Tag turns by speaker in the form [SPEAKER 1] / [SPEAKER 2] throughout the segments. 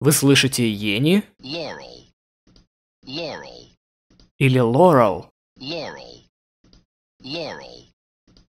[SPEAKER 1] Вы слышите Ени? Laurel. Laurel. Или Лорел? Laurel. Laurel.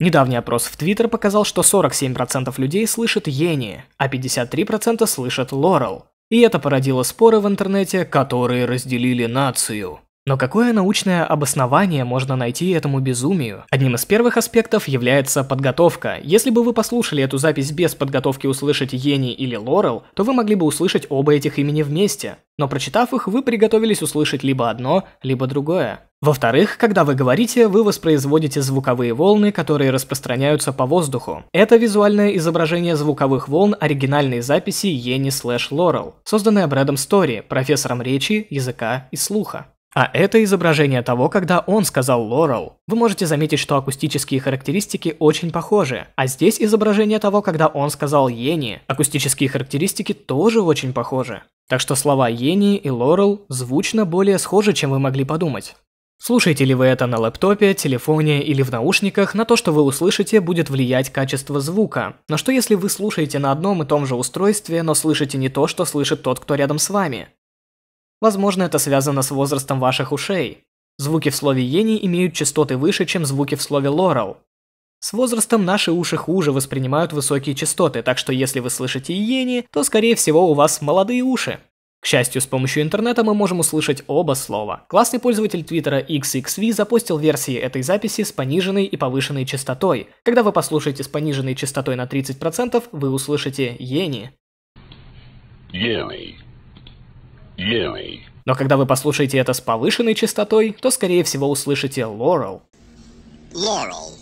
[SPEAKER 1] Недавний опрос в Твиттер показал, что 47% людей слышат Ени, а 53% слышат Лорел. И это породило споры в интернете, которые разделили нацию. Но какое научное обоснование можно найти этому безумию? Одним из первых аспектов является подготовка. Если бы вы послушали эту запись без подготовки услышать Йенни или Лорел, то вы могли бы услышать оба этих имени вместе. Но прочитав их, вы приготовились услышать либо одно, либо другое. Во-вторых, когда вы говорите, вы воспроизводите звуковые волны, которые распространяются по воздуху. Это визуальное изображение звуковых волн оригинальной записи Йенни слэш Лорел, созданное Брэдом Стори, профессором речи, языка и слуха. А это изображение того, когда он сказал Лорел. Вы можете заметить, что акустические характеристики очень похожи. А здесь изображение того, когда он сказал Йенни. Акустические характеристики тоже очень похожи. Так что слова Йенни и Лорел звучно более схожи, чем вы могли подумать. Слушаете ли вы это на лэптопе, телефоне или в наушниках, на то, что вы услышите, будет влиять качество звука. Но что если вы слушаете на одном и том же устройстве, но слышите не то, что слышит тот, кто рядом с вами? Возможно, это связано с возрастом ваших ушей. Звуки в слове «ени» имеют частоты выше, чем звуки в слове «лорел». С возрастом наши уши хуже воспринимают высокие частоты, так что если вы слышите «ени», то, скорее всего, у вас молодые уши. К счастью, с помощью интернета мы можем услышать оба слова. Классный пользователь твиттера XXV запустил версии этой записи с пониженной и повышенной частотой. Когда вы послушаете с пониженной частотой на 30%, вы услышите «ени». «Ени». Лилой. Но когда вы послушаете это с повышенной частотой, то скорее всего услышите Лорел. Laurel.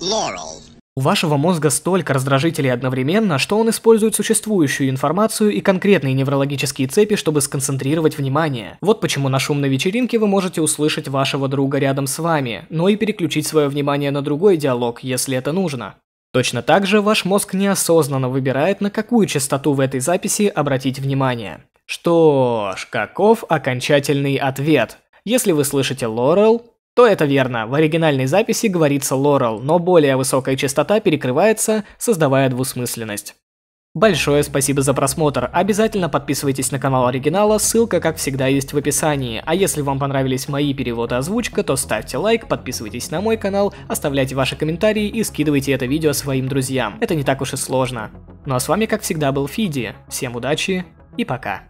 [SPEAKER 1] Laurel. У вашего мозга столько раздражителей одновременно, что он использует существующую информацию и конкретные неврологические цепи, чтобы сконцентрировать внимание. Вот почему на шумной вечеринке вы можете услышать вашего друга рядом с вами, но и переключить свое внимание на другой диалог, если это нужно. Точно так же ваш мозг неосознанно выбирает, на какую частоту в этой записи обратить внимание. Что ж, каков окончательный ответ? Если вы слышите Лорел, то это верно. В оригинальной записи говорится Лорел, но более высокая частота перекрывается, создавая двусмысленность. Большое спасибо за просмотр. Обязательно подписывайтесь на канал оригинала, ссылка, как всегда, есть в описании. А если вам понравились мои переводы озвучка, то ставьте лайк, подписывайтесь на мой канал, оставляйте ваши комментарии и скидывайте это видео своим друзьям. Это не так уж и сложно. Ну а с вами, как всегда, был Фиди. Всем удачи и пока.